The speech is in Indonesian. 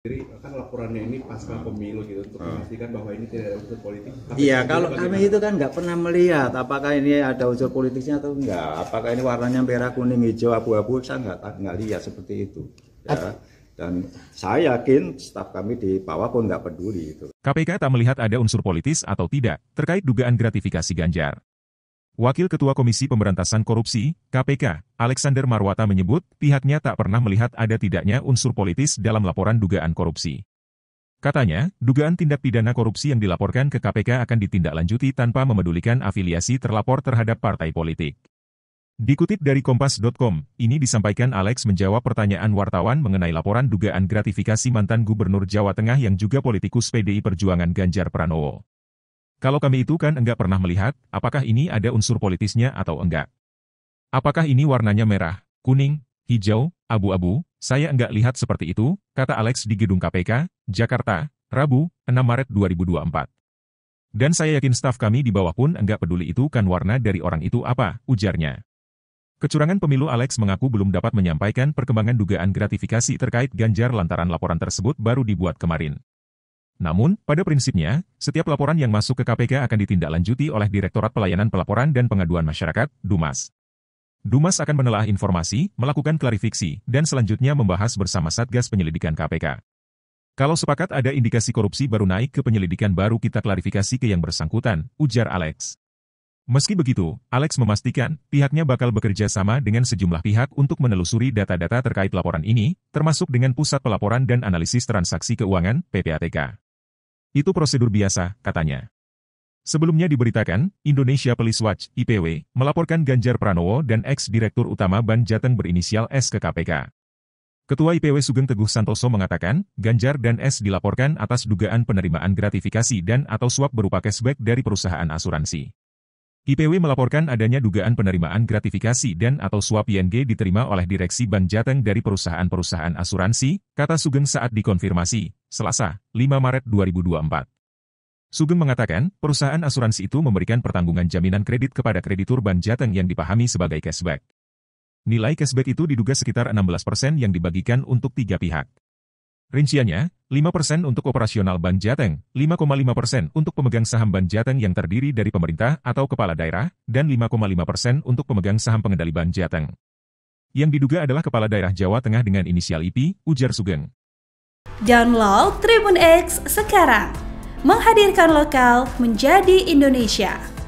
sendiri kan laporannya ini pasca hmm. pemilu gitu untuk ah. memastikan bahwa ini tidak ada unsur politik. Iya, kalau kami itu kan nggak pernah melihat apakah ini ada unsur politiknya atau enggak, apakah ini warnanya merah, kuning, hijau, abu-abu, saya nggak nggak lihat seperti itu. Ya. Dan saya yakin staf kami di bawah pun nggak peduli itu. KPK tak melihat ada unsur politis atau tidak terkait dugaan gratifikasi Ganjar. Wakil Ketua Komisi Pemberantasan Korupsi, KPK, Alexander Marwata menyebut pihaknya tak pernah melihat ada tidaknya unsur politis dalam laporan dugaan korupsi. Katanya, dugaan tindak pidana korupsi yang dilaporkan ke KPK akan ditindaklanjuti tanpa memedulikan afiliasi terlapor terhadap partai politik. Dikutip dari Kompas.com, ini disampaikan Alex menjawab pertanyaan wartawan mengenai laporan dugaan gratifikasi mantan Gubernur Jawa Tengah yang juga politikus PDI Perjuangan Ganjar Pranowo. Kalau kami itu kan enggak pernah melihat, apakah ini ada unsur politisnya atau enggak. Apakah ini warnanya merah, kuning, hijau, abu-abu, saya enggak lihat seperti itu, kata Alex di gedung KPK, Jakarta, Rabu, 6 Maret 2024. Dan saya yakin staf kami di bawah pun enggak peduli itu kan warna dari orang itu apa, ujarnya. Kecurangan pemilu Alex mengaku belum dapat menyampaikan perkembangan dugaan gratifikasi terkait Ganjar lantaran laporan tersebut baru dibuat kemarin. Namun, pada prinsipnya, setiap laporan yang masuk ke KPK akan ditindaklanjuti oleh Direktorat Pelayanan Pelaporan dan Pengaduan Masyarakat, Dumas. Dumas akan menelaah informasi, melakukan klarifikasi, dan selanjutnya membahas bersama Satgas Penyelidikan KPK. Kalau sepakat ada indikasi korupsi baru naik ke penyelidikan baru kita klarifikasi ke yang bersangkutan, ujar Alex. Meski begitu, Alex memastikan pihaknya bakal bekerja sama dengan sejumlah pihak untuk menelusuri data-data terkait laporan ini, termasuk dengan Pusat Pelaporan dan Analisis Transaksi Keuangan, PPATK. Itu prosedur biasa, katanya. Sebelumnya diberitakan, Indonesia Police Watch, IPW, melaporkan Ganjar Pranowo dan ex-direktur utama Ban Jateng berinisial S ke KPK. Ketua IPW Sugeng Teguh Santoso mengatakan, Ganjar dan S dilaporkan atas dugaan penerimaan gratifikasi dan atau suap berupa cashback dari perusahaan asuransi. IPW melaporkan adanya dugaan penerimaan gratifikasi dan atau suap ING diterima oleh Direksi Bank Jateng dari perusahaan-perusahaan asuransi, kata Sugeng saat dikonfirmasi, Selasa, 5 Maret 2024. Sugeng mengatakan, perusahaan asuransi itu memberikan pertanggungan jaminan kredit kepada kreditur Bank Jateng yang dipahami sebagai cashback. Nilai cashback itu diduga sekitar 16% persen yang dibagikan untuk tiga pihak. Rinciannya, 5% untuk operasional Ban Jateng, 5,5% untuk pemegang saham Ban Jateng yang terdiri dari pemerintah atau kepala daerah, dan 5,5% untuk pemegang saham pengendali Ban Jateng. Yang diduga adalah kepala daerah Jawa Tengah dengan inisial IP, Ujar Sugeng. Download Tribun X sekarang, menghadirkan lokal menjadi Indonesia.